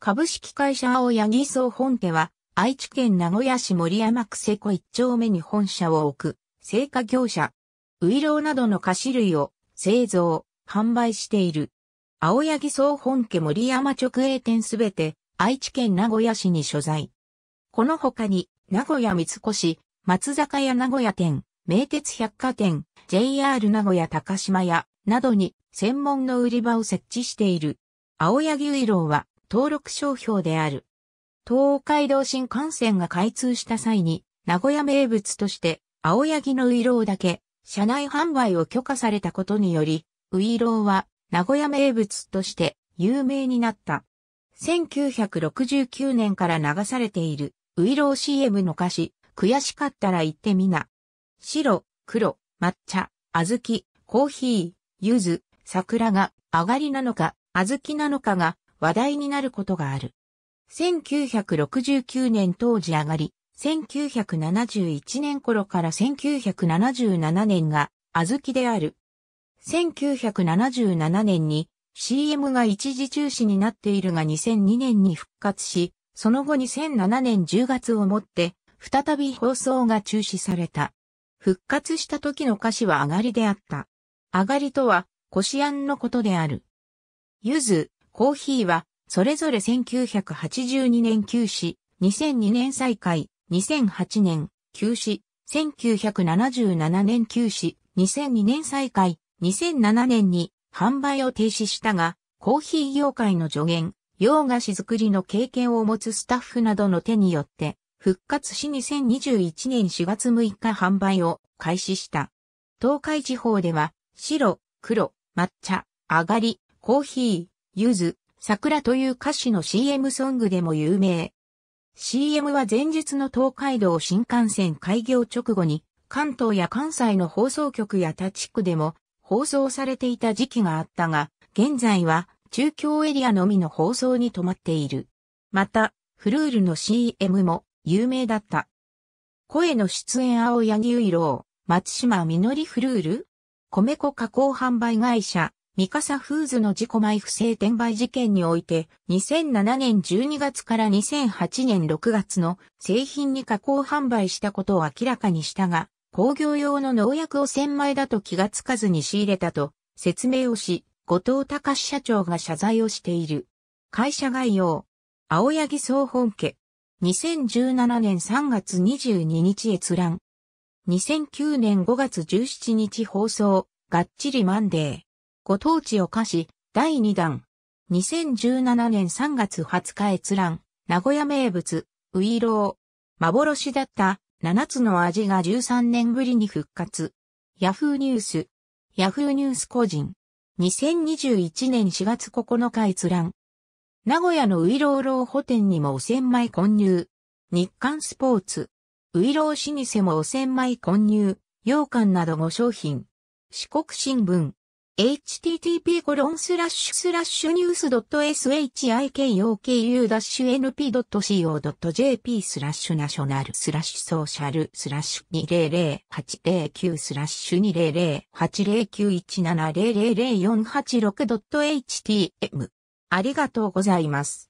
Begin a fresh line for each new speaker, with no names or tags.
株式会社青柳総本家は、愛知県名古屋市森山区瀬古一丁目に本社を置く、製菓業者。ウイローなどの菓子類を製造、販売している。青柳総本家森山直営店すべて、愛知県名古屋市に所在。この他に、名古屋三越、松坂屋名古屋店、名鉄百貨店、JR 名古屋高島屋、などに、専門の売り場を設置している。青柳ウイローは、登録商標である。東海道新幹線が開通した際に、名古屋名物として、青柳のウイローだけ、車内販売を許可されたことにより、ウイローは、名古屋名物として、有名になった。1969年から流されている、ウイロー CM の歌詞、悔しかったら言ってみな。白、黒、抹茶、小豆、コーヒー、柚子、桜が、上がりなのか、小豆なのかが、話題になることがある。1969年当時上がり、1971年頃から1977年が、小豆である。1977年に CM が一時中止になっているが2002年に復活し、その後2007年10月をもって、再び放送が中止された。復活した時の歌詞は上がりであった。上がりとは、こしあんのことである。ゆず、コーヒーは、それぞれ1982年休止、2002年再開、2008年休止、1977年休止、2002年再開、2007年に販売を停止したが、コーヒー業界の助言、洋菓子作りの経験を持つスタッフなどの手によって、復活し2021年4月6日販売を開始した。東海地方では、白、黒、抹茶、上がり、コーヒゆず、桜という歌詞の CM ソングでも有名。CM は前日の東海道新幹線開業直後に、関東や関西の放送局や他地区でも放送されていた時期があったが、現在は中京エリアのみの放送に止まっている。また、フルールの CM も有名だった。声の出演青柳優郎、松島みのりフルール米粉加工販売会社、ミカサフーズの自己前不正転売事件において、2007年12月から2008年6月の製品に加工販売したことを明らかにしたが、工業用の農薬を1000枚だと気がつかずに仕入れたと説明をし、後藤隆社長が謝罪をしている。会社概要。青柳総本家。2017年3月22日閲覧。2009年5月17日放送。がっちりマンデー。ご当地お菓子、第2弾。2017年3月20日閲覧、名古屋名物、ウイロー。幻だった7つの味が13年ぶりに復活。ヤフーニュース。ヤフーニュース個人。2021年4月9日閲覧。名古屋のウイローローホテンにもお千枚混入。日刊スポーツ。ウイロー老舗もお千枚混入。羊羹など5商品。四国新聞。h t t p n e w s s h i k o k u n p c o j p スラッシュナショナルスラッシュソーシャルスラッシュ200809スラッシュ 20080917000486.htm ありがとうございます。